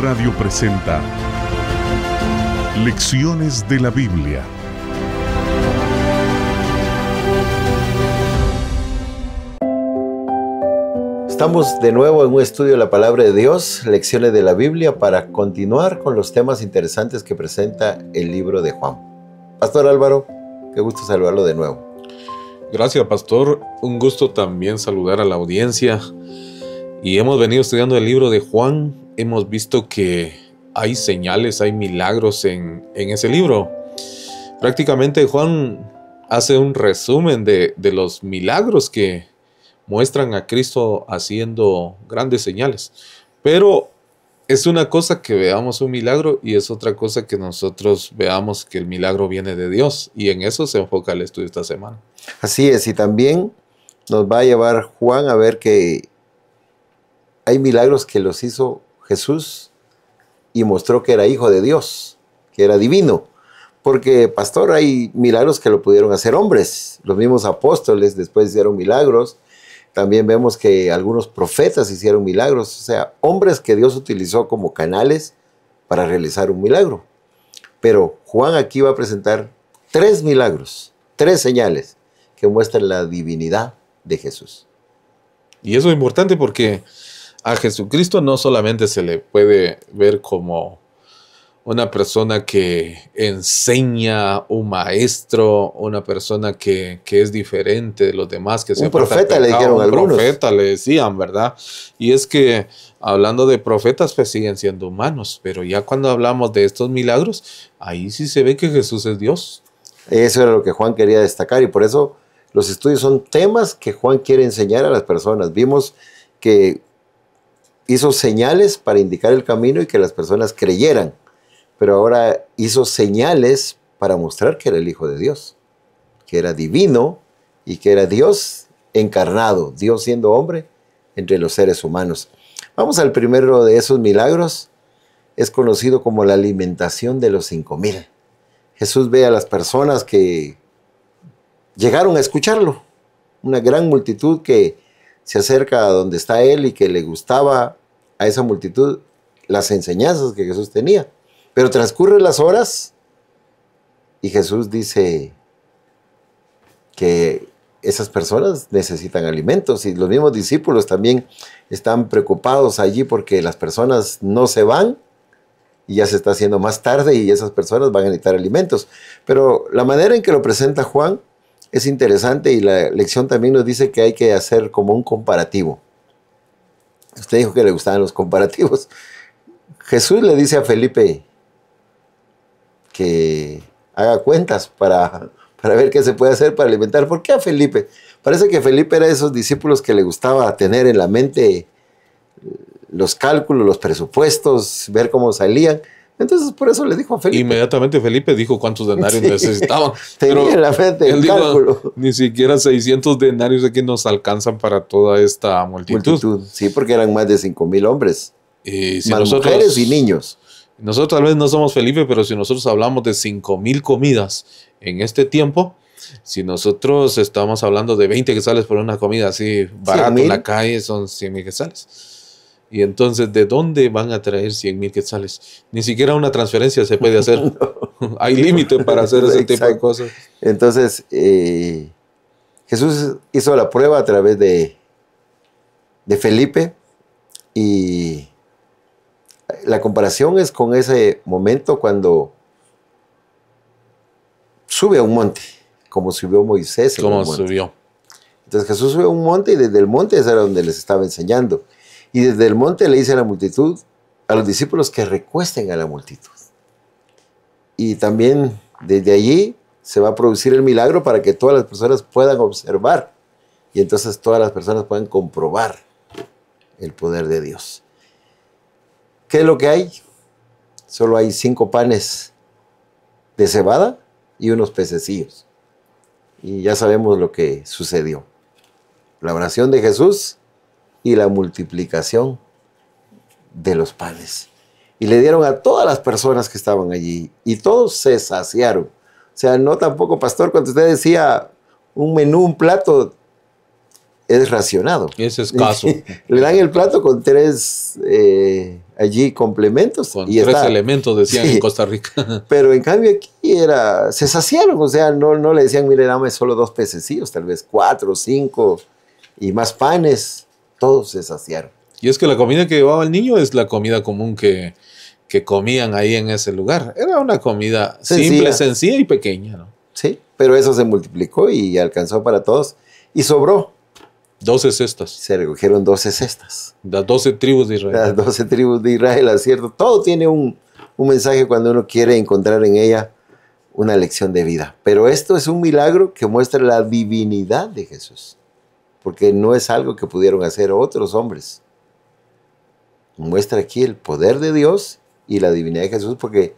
Radio presenta Lecciones de la Biblia. Estamos de nuevo en un estudio de la palabra de Dios, Lecciones de la Biblia, para continuar con los temas interesantes que presenta el libro de Juan. Pastor Álvaro, qué gusto saludarlo de nuevo. Gracias, Pastor. Un gusto también saludar a la audiencia. Y hemos venido estudiando el libro de Juan hemos visto que hay señales, hay milagros en, ese libro. Prácticamente Juan hace un resumen de, de los milagros que muestran a Cristo haciendo grandes señales. Pero es una cosa que veamos un milagro y es otra cosa que nosotros veamos que el milagro viene de Dios. Y en eso se enfoca el estudio esta semana. Así es, y también nos va a llevar Juan a ver que hay milagros que los hizo Jesús y mostró que era hijo de Dios, que era divino. Porque, pastor, hay milagros que lo pudieron hacer hombres. Los mismos apóstoles después hicieron milagros. También vemos que algunos profetas hicieron milagros. O sea, hombres que Dios utilizó como canales para realizar un milagro. Pero Juan aquí va a presentar tres milagros, tres señales que muestran la divinidad de Jesús. Y eso es importante porque a Jesucristo no solamente se le puede ver como una persona que enseña, un maestro, una persona que, es diferente de los demás, que se un profeta le dijeron un profeta le decían, ¿verdad? Y es que hablando de profetas, pues siguen siendo humanos, pero ya cuando hablamos de estos milagros, ahí sí se ve que Jesús es Dios. Eso era lo que Juan quería destacar y por eso los estudios son temas que Juan quiere enseñar a las personas. Vimos que hizo señales para indicar el camino y que las personas creyeran, pero ahora hizo señales para mostrar que era el Hijo de Dios, que era divino y que era Dios encarnado, Dios siendo hombre entre los seres humanos. Vamos al primero de esos milagros, es conocido como la alimentación de los cinco mil. Jesús ve a las personas que llegaron a escucharlo, una gran multitud que se acerca a donde está él y que le gustaba a esa multitud las enseñanzas que Jesús tenía. Pero transcurren las horas y Jesús dice que esas personas necesitan alimentos y los mismos discípulos también están preocupados allí porque las personas no se van y ya se está haciendo más tarde y esas personas van a necesitar alimentos. Pero la manera en que lo presenta Juan es interesante y la lección también nos dice que hay que hacer como un comparativo. Usted dijo que le gustaban los comparativos. Jesús le dice a Felipe que haga cuentas para, para ver qué se puede hacer para alimentar. ¿Por qué a Felipe? Parece que Felipe era de esos discípulos que le gustaba tener en la mente los cálculos, los presupuestos, ver cómo salían. Entonces, por eso le dijo a Felipe. Inmediatamente Felipe dijo cuántos denarios necesitaban. Tenía pero la mente, el cálculo. Ni siquiera 600 denarios aquí nos alcanzan para toda esta multitud. Sí, porque eran más de 5 mil hombres. Y más mujeres y niños. Nosotros tal vez no somos Felipe, pero si nosotros hablamos de 5 mil comidas en este tiempo, si nosotros estamos hablando de 20 sales por una comida así barata en la calle, son 100 mil sales. Y entonces, ¿de dónde van a traer 100 mil quetzales? Ni siquiera una transferencia se puede hacer. Hay límite para hacer ese tipo de cosas. Entonces, eh, Jesús hizo la prueba a través de, de Felipe y la comparación es con ese momento cuando sube a un monte, como subió Moisés. Como subió. Entonces Jesús subió a un monte y desde el monte es era donde les estaba enseñando. Y desde el monte le dice a la multitud, a los discípulos que recuesten a la multitud. Y también desde allí se va a producir el milagro para que todas las personas puedan observar y entonces todas las personas puedan comprobar el poder de Dios. ¿Qué es lo que hay? Solo hay cinco panes de cebada y unos pececillos. Y ya sabemos lo que sucedió. La oración de Jesús y la multiplicación de los panes. Y le dieron a todas las personas que estaban allí y todos se saciaron. O sea, no tampoco, pastor, cuando usted decía un menú, un plato, es racionado. Es escaso. le dan el plato con tres eh, allí complementos. Con y tres elementos, decían en Costa Rica. Pero en cambio aquí era, se saciaron, o sea, no, no le decían, mire, dame solo dos pececillos, tal vez cuatro, cinco y más panes todos se saciaron. Y es que la comida que llevaba el niño es la comida común que, que comían ahí en ese lugar. Era una comida simple, sencilla y pequeña. ¿no? Sí, pero eso se multiplicó y alcanzó para todos. Y sobró. 12 cestas. Se recogieron 12 cestas. Las 12 tribus de Israel. Las 12 tribus de Israel, cierto. Todo tiene un, un mensaje cuando uno quiere encontrar en ella una lección de vida. Pero esto es un milagro que muestra la divinidad de Jesús porque no es algo que pudieron hacer otros hombres. Muestra aquí el poder de Dios y la divinidad de Jesús, porque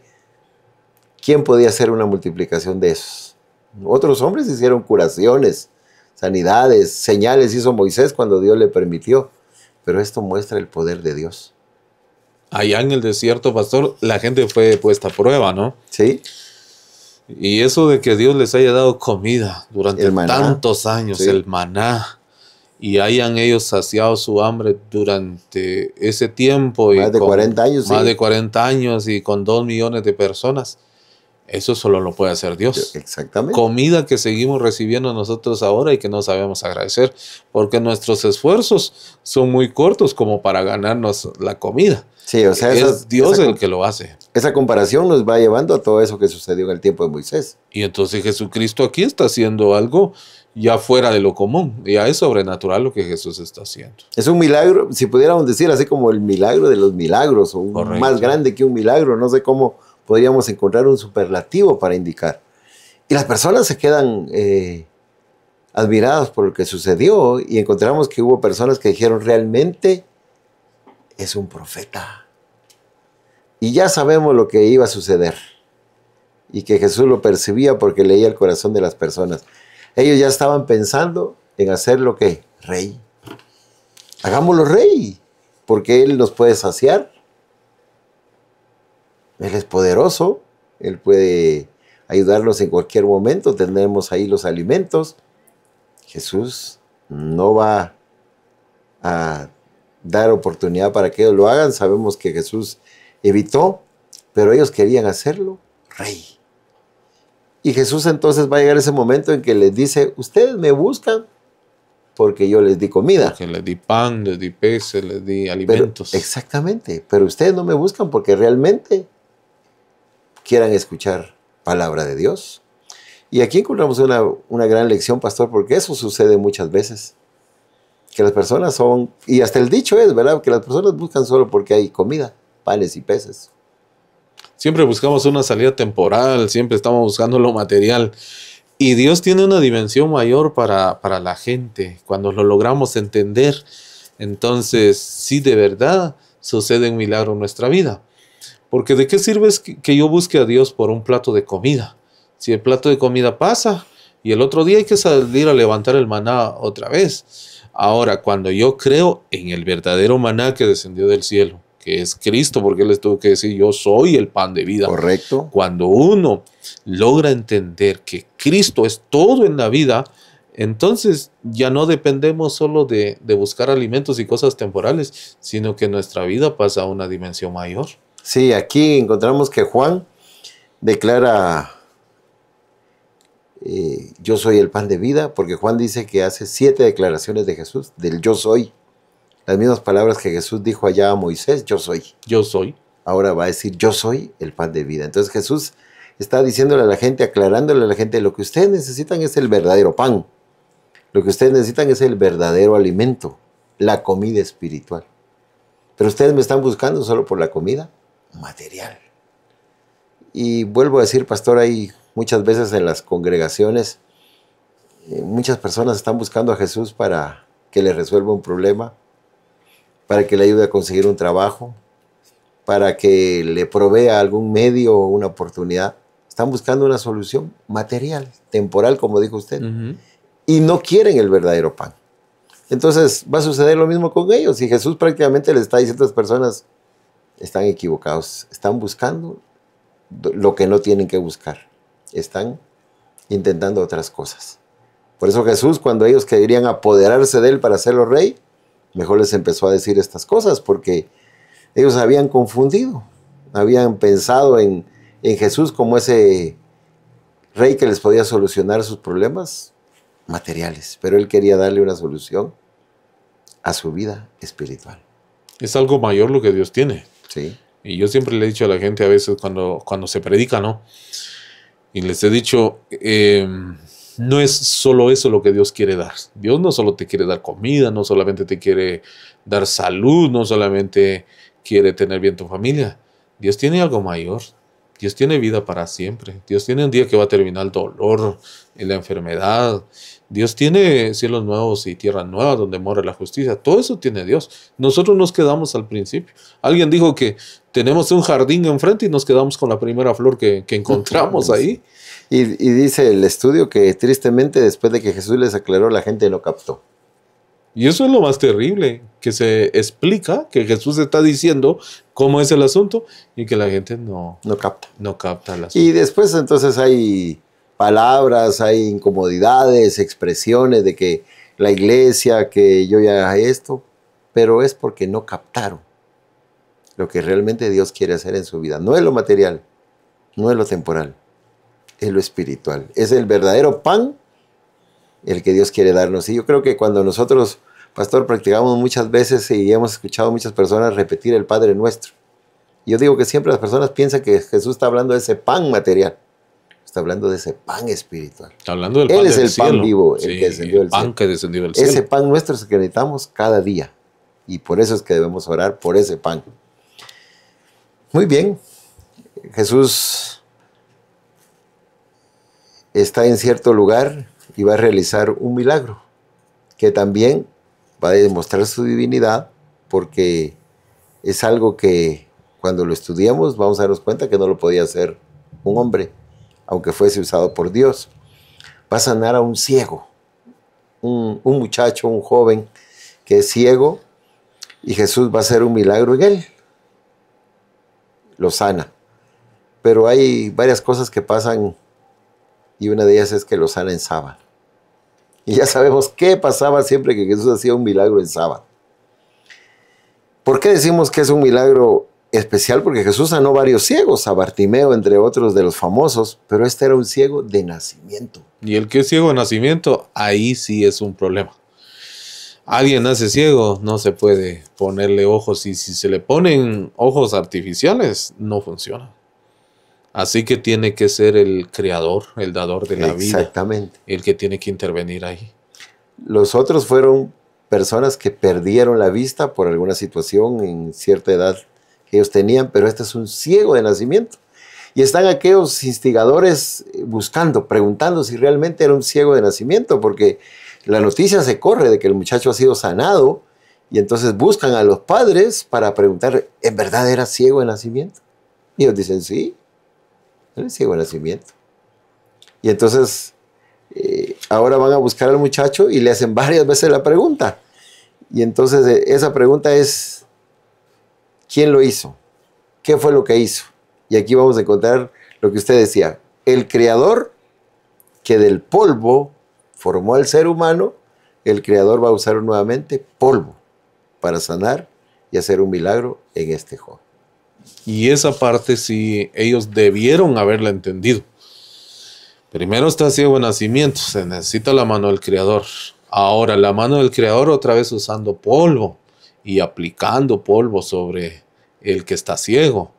¿quién podía hacer una multiplicación de esos? Otros hombres hicieron curaciones, sanidades, señales hizo Moisés cuando Dios le permitió, pero esto muestra el poder de Dios. Allá en el desierto, pastor, la gente fue puesta a prueba, ¿no? Sí. Y eso de que Dios les haya dado comida durante tantos años, el maná, y hayan ellos saciado su hambre durante ese tiempo. Más de 40 años. Más de 40 años y con 2 millones de personas. Eso solo lo puede hacer Dios. E-, exactamente. Comida que seguimos recibiendo nosotros ahora y que no sabemos agradecer, porque nuestros esfuerzos son muy cortos como para ganarnos la comida. Sí, o sea, es Dios el que lo hace. Esa comparación nos va llevando a todo eso que sucedió en el tiempo de Moisés. Y entonces Jesucristo aquí está haciendo algo ya fuera de lo común. Ya es sobrenatural lo que Jesús está haciendo. Es un milagro, si pudiéramos decir así como el milagro de los milagros, o más grande que un milagro, no sé cómo podríamos encontrar un superlativo para indicar. Y las personas se quedan eh, admiradas por lo que sucedió y encontramos que hubo personas que dijeron realmente es un profeta. Y ya sabemos lo que iba a suceder y que Jesús lo percibía porque leía el corazón de las personas. Ellos ya estaban pensando en hacer lo que rey. Hagámoslo rey, porque Él nos puede saciar. Él es poderoso, Él puede ayudarnos en cualquier momento, tenemos ahí los alimentos. Jesús no va a dar oportunidad para que ellos lo hagan, sabemos que Jesús evitó, pero ellos querían hacerlo rey. Y Jesús entonces va a llegar ese momento en que les dice, ustedes me buscan porque yo les di comida. Porque les di pan, les di peces, les di alimentos. exactamente, pero ustedes no me buscan porque realmente quieran escuchar palabra de Dios. Y aquí encontramos una, una, gran lección, pastor, porque eso sucede muchas veces. Que las personas son, y hasta el dicho es, ¿verdad? Que las personas buscan solo porque hay comida, panes y peces. Siempre buscamos una salida temporal, siempre estamos buscando lo material. Y Dios tiene una dimensión mayor para, la gente. Cuando lo logramos entender, entonces sí de verdad sucede un milagro en nuestra vida. Porque de qué sirve que yo busque a Dios por un plato de comida. Si el plato de comida pasa y el otro día hay que salir a levantar el maná otra vez. Ahora, cuando yo creo en el verdadero maná que descendió del cielo, que es Cristo, porque Él les tuvo que decir, yo soy el pan de vida. Correcto. Cuando uno logra entender que Cristo es todo en la vida, entonces ya no dependemos solo de, buscar alimentos y cosas temporales, sino que nuestra vida pasa a una dimensión mayor. Sí, aquí encontramos que Juan declara eh, yo soy el pan de vida, porque Juan dice que hace siete declaraciones de Jesús, del yo soy. Las mismas palabras que Jesús dijo allá a Moisés, yo soy. Yo soy. Ahora va a decir, yo soy el pan de vida. Entonces Jesús está diciéndole a la gente, aclarándole a la gente, lo que ustedes necesitan es el verdadero pan. Lo que ustedes necesitan es el verdadero alimento, la comida espiritual. Pero ustedes me están buscando solo por la comida material. Y vuelvo a decir, pastor, hay muchas veces en las congregaciones, eh, muchas personas están buscando a Jesús para que le resuelva un problema, para que le ayude a conseguir un trabajo, para que le provea algún medio o una oportunidad. Están buscando una solución material, temporal, como dijo usted. Y no quieren el verdadero pan. Entonces va a suceder lo mismo con ellos. Y Jesús prácticamente les está diciendo a estas personas, están equivocados, están buscando lo que no tienen que buscar, están intentando otras cosas. Por eso Jesús, cuando ellos querían apoderarse de él para hacerlo rey, mejor les empezó a decir estas cosas porque ellos habían confundido, habían pensado en, Jesús como ese rey que les podía solucionar sus problemas materiales, pero él quería darle una solución a su vida espiritual. Es algo mayor lo que Dios tiene. Sí. Y yo siempre le he dicho a la gente a veces cuando, cuando se predica, ¿no? Y les he dicho, em, no es solo eso lo que Dios quiere dar. Dios no solo te quiere dar comida, no solamente te quiere dar salud, no solamente quiere tener bien tu familia. Dios tiene algo mayor. Dios tiene vida para siempre. Dios tiene un día que va a terminar el dolor y la enfermedad. Dios tiene cielos nuevos y tierra nueva donde mora la justicia. Todo eso tiene Dios. Nosotros nos quedamos al principio. Alguien dijo que tenemos un jardín enfrente y nos quedamos con la primera flor que, que encontramos ahí. Y, dice el estudio que tristemente después de que Jesús les aclaró, la gente lo captó. Y eso es lo más terrible, que se explica que Jesús está diciendo cómo es el asunto y que la gente no, no capta. No capta Y después entonces hay palabras, hay incomodidades, expresiones de que la iglesia, que yo ya haga esto, pero es porque no captaron lo que realmente Dios quiere hacer en su vida. No es lo material, no es lo temporal, es lo espiritual. Es el verdadero pan el que Dios quiere darnos. Y yo creo que cuando nosotros, pastor, practicamos muchas veces y hemos escuchado muchas personas repetir el Padre Nuestro. Yo digo que siempre las personas piensan que Jesús está hablando de ese pan material. Está hablando de ese pan espiritual. Está hablando del Él pan es el pan vivo, el que descendió del Ese pan nuestro es que necesitamos cada día. Y por eso es que debemos orar por ese pan. Muy bien. Jesús está en cierto lugar y va a realizar un milagro, que también va a demostrar su divinidad, porque es algo que cuando lo estudiamos vamos a darnos cuenta que no lo podía hacer un hombre, aunque fuese usado por Dios. Va a sanar a un ciego, un, un muchacho, un joven que es ciego, y Jesús va a hacer un milagro en él. Lo sana. Pero hay varias cosas que pasan y una de ellas es que lo sana en sábado. Y ya sabemos qué pasaba siempre que Jesús hacía un milagro en sábado. ¿Por qué decimos que es un milagro especial? Porque Jesús sanó varios ciegos, a Bartimeo, entre otros de los famosos, pero este era un ciego de nacimiento. Y el que es ciego de nacimiento, ahí sí es un problema. Alguien nace ciego, no se puede ponerle ojos y si se le ponen ojos artificiales, no funciona. Así que tiene que ser el creador, el dador de la vida. Exactamente. El que tiene que intervenir ahí. Los otros fueron personas que perdieron la vista por alguna situación en cierta edad que ellos tenían, pero este es un ciego de nacimiento. Y están aquellos instigadores buscando, preguntando si realmente era un ciego de nacimiento, porque la noticia se corre de que el muchacho ha sido sanado y entonces buscan a los padres para preguntar, ¿en verdad era ciego de nacimiento? Y ellos dicen, sí, ¿no? ciego nacimiento. Y entonces eh, ahora van a buscar al muchacho y le hacen varias veces la pregunta. Y entonces eh, esa pregunta es, ¿quién lo hizo? ¿Qué fue lo que hizo? Y aquí vamos a encontrar lo que usted decía, el creador que del polvo formó al ser humano, el creador va a usar nuevamente polvo para sanar y hacer un milagro en este joven. Y esa parte si ellos debieron haberla entendido. Primero está ciego nacimiento, se necesita la mano del Creador. Ahora, la mano del Creador otra vez usando polvo y aplicando polvo sobre el que está ciego.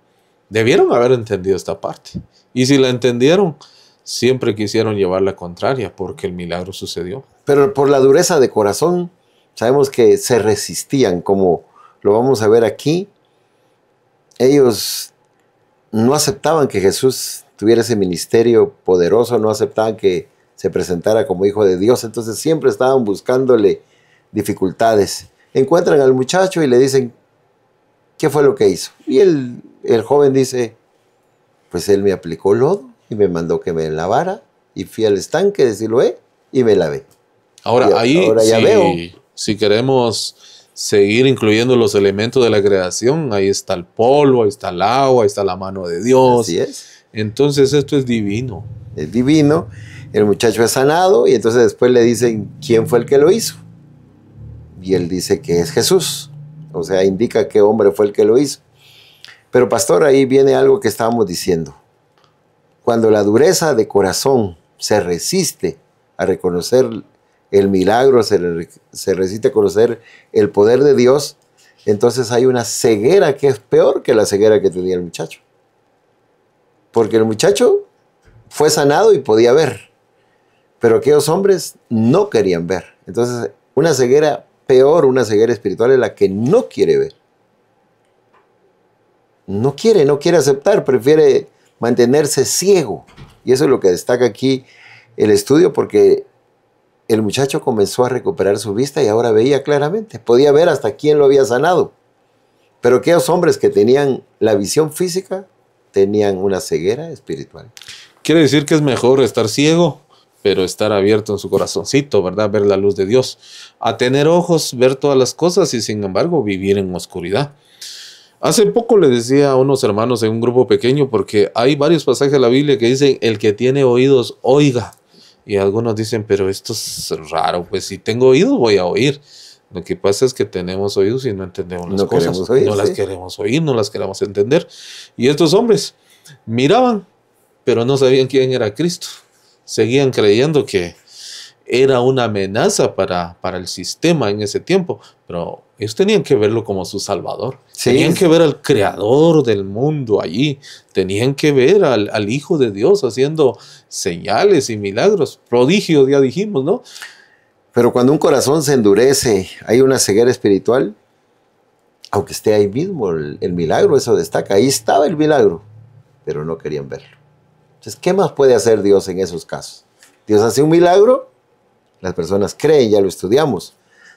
Debieron haber entendido esta parte. Y si la entendieron, siempre quisieron llevar la contraria porque el milagro sucedió. Pero por la dureza de corazón, sabemos que se resistían, como lo vamos a ver aquí, ellos no aceptaban que Jesús tuviera ese ministerio poderoso, no aceptaban que se presentara como hijo de Dios, entonces siempre estaban buscándole dificultades. Encuentran al muchacho y le dicen, ¿qué fue lo que hizo? Y el, el joven dice, pues él me aplicó lodo y me mandó que me lavara y fui al estanque de Siloé y me lavé. Ahora, ahí ahora si queremos seguir incluyendo los elementos de la creación. Ahí está el polvo, ahí está el agua, ahí está la mano de Dios. Así es. Entonces esto es divino. Es divino. El muchacho es sanado y entonces después le dicen quién fue el que lo hizo. Y él dice que es Jesús. O sea, indica qué hombre fue el que lo hizo. Pero pastor, ahí viene algo que estábamos diciendo. Cuando la dureza de corazón se resiste a reconocer el milagro, se, resiste a conocer el poder de Dios, entonces hay una ceguera que es peor que la ceguera que tenía el muchacho. Porque el muchacho fue sanado y podía ver, pero aquellos hombres no querían ver. Entonces, una ceguera peor, una ceguera espiritual es la que no quiere ver. No quiere, no quiere aceptar, prefiere mantenerse ciego. Y eso es lo que destaca aquí el estudio, porque el muchacho comenzó a recuperar su vista y ahora veía claramente, podía ver hasta quién lo había sanado. Pero aquellos hombres que tenían la visión física tenían una ceguera espiritual. Quiere decir que es mejor estar ciego, pero estar abierto en su corazoncito, ¿verdad? Ver la luz de Dios. A tener ojos, ver todas las cosas y sin embargo vivir en oscuridad. Hace poco le decía a unos hermanos en un grupo pequeño, porque hay varios pasajes de la Biblia que dicen, el que tiene oídos, oiga. Y algunos dicen, pero esto es raro, pues si tengo oídos voy a oír. Lo que pasa es que tenemos oídos y no entendemos las cosas. no las queremos oír, no las queremos entender. Y estos hombres miraban, pero no sabían quién era Cristo. Seguían creyendo que, era una amenaza para, para el sistema en ese tiempo, pero ellos tenían que verlo como su salvador. Tenían que ver al creador del mundo allí, tenían que ver al, Hijo de Dios haciendo señales y milagros, prodigios, ya dijimos, ¿no? Pero cuando un corazón se endurece, hay una ceguera espiritual, aunque esté ahí mismo el, el milagro, eso destaca, ahí estaba el milagro, pero no querían verlo. Entonces, ¿qué más puede hacer Dios en esos casos? Dios hace un milagro las personas creen, ya lo estudiamos.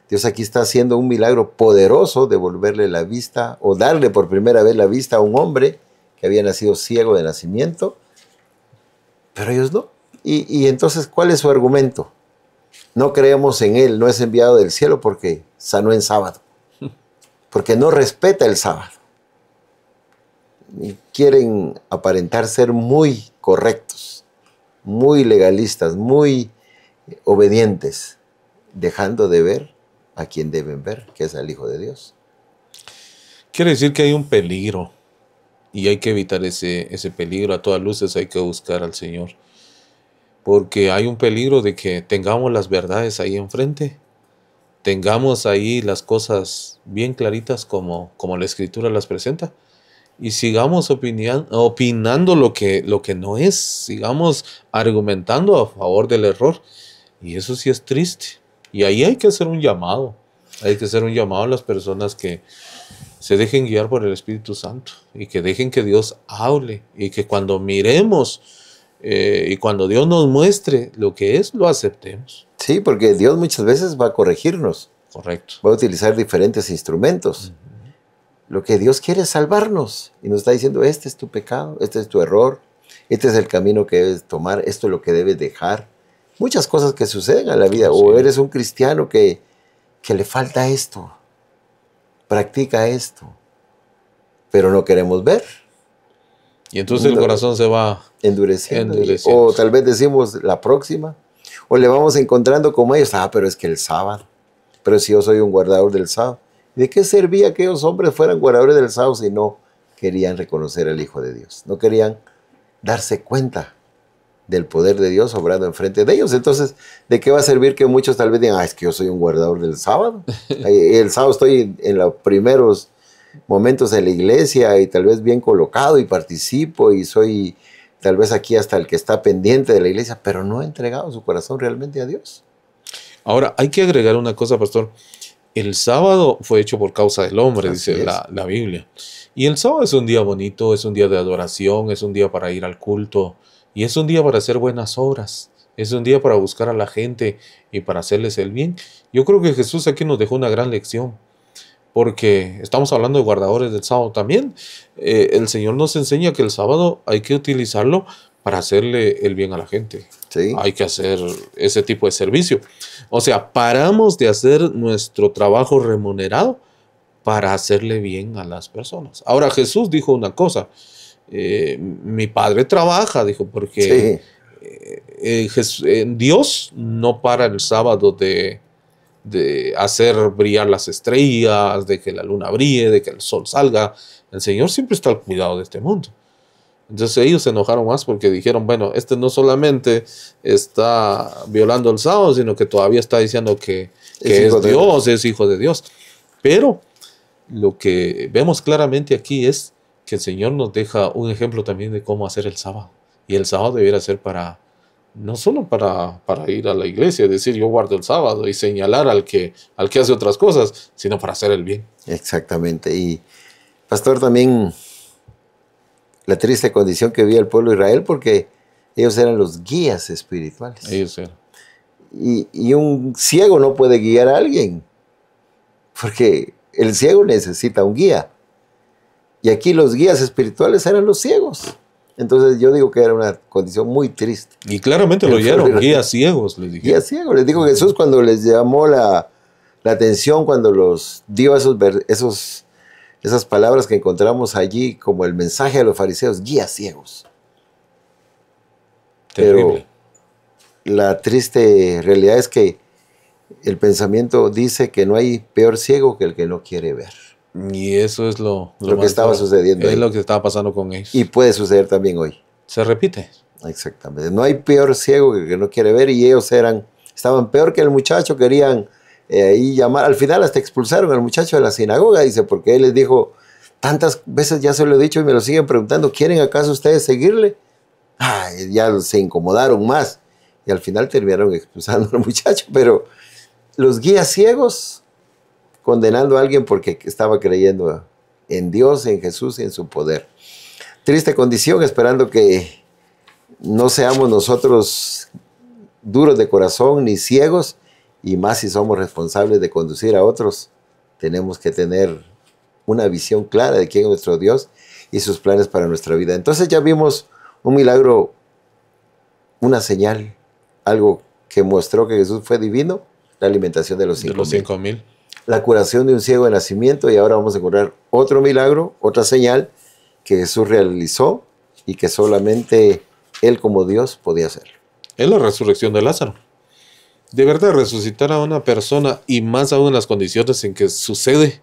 Dios aquí está haciendo un milagro poderoso de volverle la vista o darle por primera vez la vista a un hombre que había nacido ciego de nacimiento, pero ellos no. Y, entonces, ¿cuál es su argumento? No creemos en Él, no es enviado del cielo porque sanó en sábado, porque no respeta el sábado. Y quieren aparentar ser muy correctos, muy legalistas, muy obedientes, dejando de ver a quien deben ver, que es al Hijo de Dios. Quiere decir que hay un peligro y hay que evitar ese, ese peligro. A todas luces hay que buscar al Señor. Porque hay un peligro de que tengamos las verdades ahí enfrente, tengamos ahí las cosas bien claritas como, como la Escritura las presenta y sigamos opinando opinando lo que, lo que no es, sigamos argumentando a favor del error y eso sí es triste. Y ahí hay que hacer un llamado. Hay que hacer un llamado a las personas que se dejen guiar por el Espíritu Santo y que dejen que Dios hable y que cuando miremos eh, y cuando Dios nos muestre lo que es, lo aceptemos. Sí, porque Dios muchas veces va a corregirnos. Correcto. Va a utilizar diferentes instrumentos. Lo que Dios quiere es salvarnos y nos está diciendo, este es tu pecado, este es tu error, este es el camino que debes tomar, esto es lo que debes dejar muchas cosas que suceden en la vida. O eres un cristiano que, le falta esto, practica esto, pero no queremos ver. Y entonces el corazón se va endureciendo. O tal vez decimos la próxima, o le vamos encontrando como ellos, ah, pero es que el sábado, pero si yo soy un guardador del sábado. ¿De qué servía que esos hombres fueran guardadores del sábado si no querían reconocer al Hijo de Dios? No querían darse cuenta del poder de Dios obrando enfrente de ellos. Entonces, ¿de qué va a servir que muchos tal vez digan, ah, es que yo soy un guardador del sábado? el sábado estoy en los primeros momentos de la iglesia y tal vez bien colocado y participo y soy tal vez aquí hasta el que está pendiente de la iglesia, pero no ha entregado su corazón realmente a Dios. Ahora, hay que agregar una cosa, pastor. El sábado fue hecho por causa del hombre, dice la, la, Biblia. Y el sábado es un día bonito, es un día de adoración, es un día para ir al culto, y es un día para hacer buenas obras, es un día para buscar a la gente y para hacerles el bien. Yo creo que Jesús aquí nos dejó una gran lección, porque estamos hablando de guardadores del sábado también. Eh, el Señor nos enseña que el sábado hay que utilizarlo para hacerle el bien a la gente. Sí. Hay que hacer ese tipo de servicio. O sea, paramos de hacer nuestro trabajo remunerado para hacerle bien a las personas. Ahora Jesús dijo una cosa, eh, mi padre trabaja, dijo, porque eh, eh, Dios no para el sábado de, hacer brillar las estrellas, de que la luna brille, de que el sol salga. El Señor siempre está al cuidado de este mundo. Entonces ellos se enojaron más porque dijeron, bueno, este no solamente está violando el sábado, sino que todavía está diciendo que, es, Dios, es hijo de Dios. Pero lo que vemos claramente aquí es que el Señor nos deja un ejemplo también de cómo hacer el sábado. Y el sábado debiera ser para, no solo para, ir a la iglesia, decir yo guardo el sábado y señalar al que, al que hace otras cosas, sino para hacer el bien. Exactamente. Y pastor también la triste condición que vivía el pueblo de Israel porque ellos eran los guías espirituales. Y, y un ciego no puede guiar a alguien porque el ciego necesita un guía. Y aquí los guías espirituales eran los ciegos. Entonces yo digo que era una condición muy triste. Y claramente lo oyeron, guías ciegos, les dije. Guías ciegos, les dijo Jesús cuando les llamó la, atención, cuando los dio esos, esos, esas palabras que encontramos allí como el mensaje a los fariseos, guías ciegos. Terrible. Pero la triste realidad es que el pensamiento dice que no hay peor ciego que el que no quiere ver. Y eso es lo, lo, que estaba sucediendo. Es lo que estaba pasando con ellos. Y puede suceder también hoy. Se repite. Exactamente. No hay peor ciego que, no quiere ver y ellos eran, estaban peor que el muchacho, querían eh, llamar. Al final hasta expulsaron al muchacho de la sinagoga, dice, porque él les dijo, tantas veces ya se lo he dicho y me lo siguen preguntando, ¿quieren acaso ustedes seguirle? ya se incomodaron más y al final terminaron expulsando al muchacho, pero los guías ciegos condenando a alguien porque estaba creyendo en Dios, en Jesús y en su poder. Triste condición, esperando que no seamos nosotros duros de corazón ni ciegos, y más si somos responsables de conducir a otros, tenemos que tener una visión clara de quién es nuestro Dios y sus planes para nuestra vida. Entonces ya vimos un milagro, una señal, algo que mostró que Jesús fue divino, la alimentación de los cinco mil la curación de un ciego de nacimiento y ahora vamos a encontrar otro milagro, otra señal que Jesús realizó y que solamente Él como Dios podía hacer. Es la resurrección de Lázaro. De verdad, resucitar a una persona y más aún en las condiciones en que sucede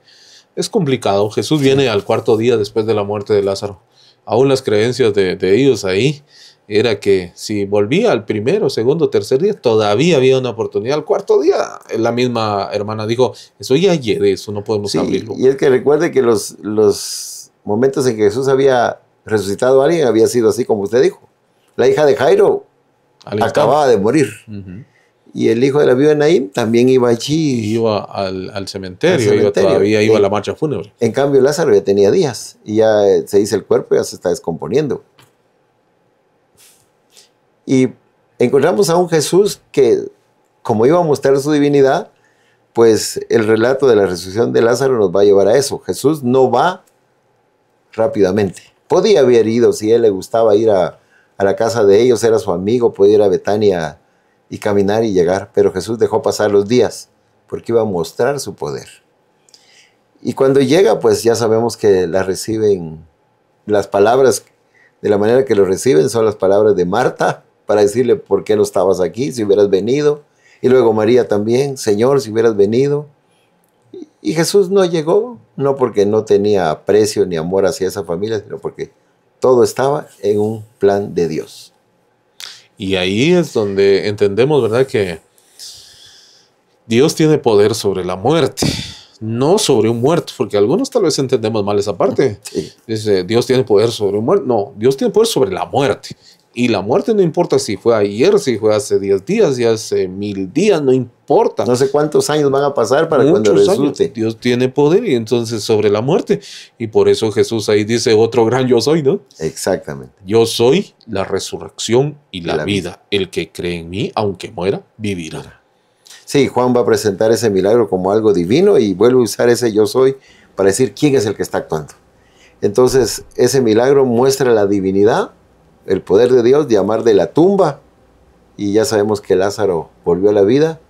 es complicado. Jesús viene al cuarto día después de la muerte de Lázaro. Aún las creencias de, de ellos ahí era que si volvía al primero, segundo, tercer día, todavía había una oportunidad. Al cuarto día, eh, la misma hermana dijo, eso ya de eso no podemos sí, Y es que recuerde que los, los momentos en que Jesús había resucitado a alguien había sido así como usted dijo. La hija de Jairo acababa de morir. Y el hijo de la viuda de Naim también iba allí. Iba al, cementerio, Iba, todavía iba a la marcha fúnebre. En cambio, Lázaro ya tenía días y ya eh, se dice el cuerpo, ya se está descomponiendo. Y encontramos a un Jesús que, como iba a mostrar su divinidad, pues el relato de la resurrección de Lázaro nos va a llevar a eso. Jesús no va rápidamente. Podía haber ido, si a él le gustaba ir a, a la casa de ellos, era su amigo, podía ir a Betania y caminar y llegar, pero Jesús dejó pasar los días porque iba a mostrar su poder. Y cuando llega, pues ya sabemos que la reciben, las palabras, de la manera que lo reciben son las palabras de Marta, para decirle por qué no estabas aquí, si hubieras venido. Y luego María también, Señor, si hubieras venido. Y Jesús no llegó, no porque no tenía aprecio ni amor hacia esa familia, sino porque todo estaba en un plan de Dios. Y ahí es donde entendemos, ¿verdad? Que Dios tiene poder sobre la muerte, no sobre un muerto, porque algunos tal vez entendemos mal esa parte. Dice, Dios tiene poder sobre un muerto. No, Dios tiene poder sobre la muerte. Y la muerte no importa si fue ayer, si fue hace 10 días, si hace mil días, no importa. No sé cuántos años van a pasar para cuando resulte. Años. Dios tiene poder y entonces sobre la muerte. Y por eso Jesús ahí dice otro gran yo soy, ¿no? Exactamente. Yo soy la resurrección y la, vida. vida. El que cree en mí, aunque muera, vivirá. Sí, Juan va a presentar ese milagro como algo divino y vuelve a usar ese yo soy para decir quién es el que está actuando. Entonces, ese milagro muestra la divinidad el poder de Dios llamar de la tumba. Y ya sabemos que Lázaro volvió a la vida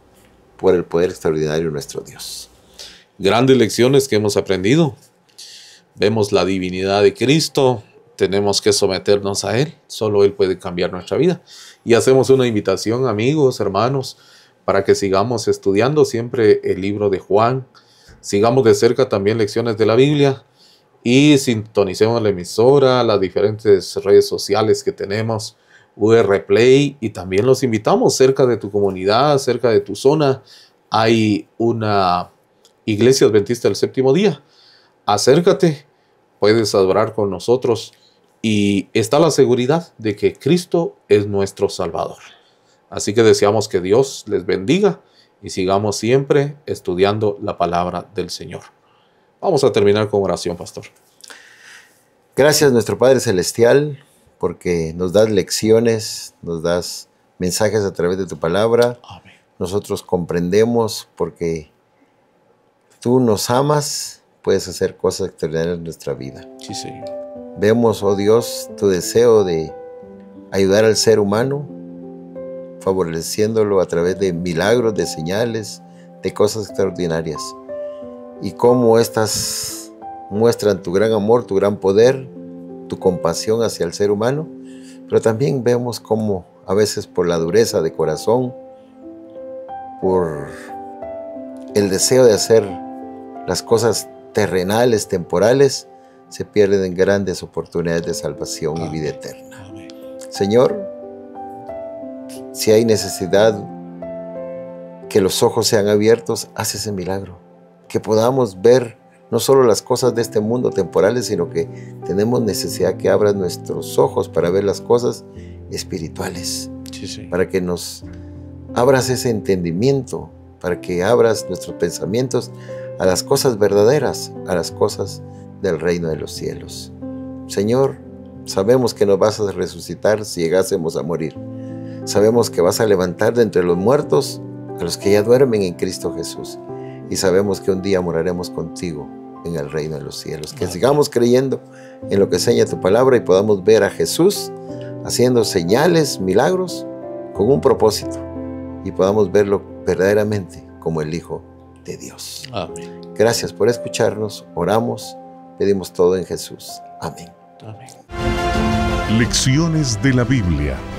por el poder extraordinario de nuestro Dios. Grandes lecciones que hemos aprendido. Vemos la divinidad de Cristo, tenemos que someternos a Él, solo Él puede cambiar nuestra vida. Y hacemos una invitación, amigos, hermanos, para que sigamos estudiando siempre el libro de Juan, sigamos de cerca también lecciones de la Biblia y sintonicemos la emisora, las diferentes redes sociales que tenemos, UR y también los invitamos cerca de tu comunidad, cerca de tu zona. Hay una iglesia adventista del séptimo día. Acércate, puedes adorar con nosotros y está la seguridad de que Cristo es nuestro Salvador. Así que deseamos que Dios les bendiga y sigamos siempre estudiando la palabra del Señor. Vamos a terminar con oración, pastor. Gracias, nuestro Padre Celestial, porque nos das lecciones, nos das mensajes a través de tu palabra. Nosotros comprendemos porque tú nos amas, puedes hacer cosas extraordinarias en nuestra vida. Vemos, oh Dios, tu deseo de ayudar al ser humano, favoreciéndolo a través de milagros, de señales, de cosas extraordinarias y cómo estas muestran tu gran amor, tu gran poder, tu compasión hacia el ser humano, pero también vemos cómo a veces por la dureza de corazón, por el deseo de hacer las cosas terrenales, temporales, se pierden grandes oportunidades de salvación y vida eterna. Señor, si hay necesidad que los ojos sean abiertos, haz ese milagro podamos ver no solo las cosas de este mundo temporales, sino que tenemos necesidad que abras nuestros ojos para ver las cosas espirituales. Para que nos abras ese entendimiento, para que abras nuestros pensamientos a las cosas verdaderas, a las cosas del reino de los cielos. Señor, sabemos que nos vas a resucitar si llegásemos a morir. Sabemos que vas a levantar de entre los muertos a los que ya duermen en Cristo Jesús y sabemos que un día moraremos contigo en el reino de los cielos. Que sigamos creyendo en lo que enseña tu palabra y podamos ver a Jesús haciendo señales, milagros, con un propósito y podamos verlo verdaderamente como el Hijo de Dios. Amén. Gracias por escucharnos, oramos, pedimos todo en Jesús. Amén. Amén. Lecciones de la Biblia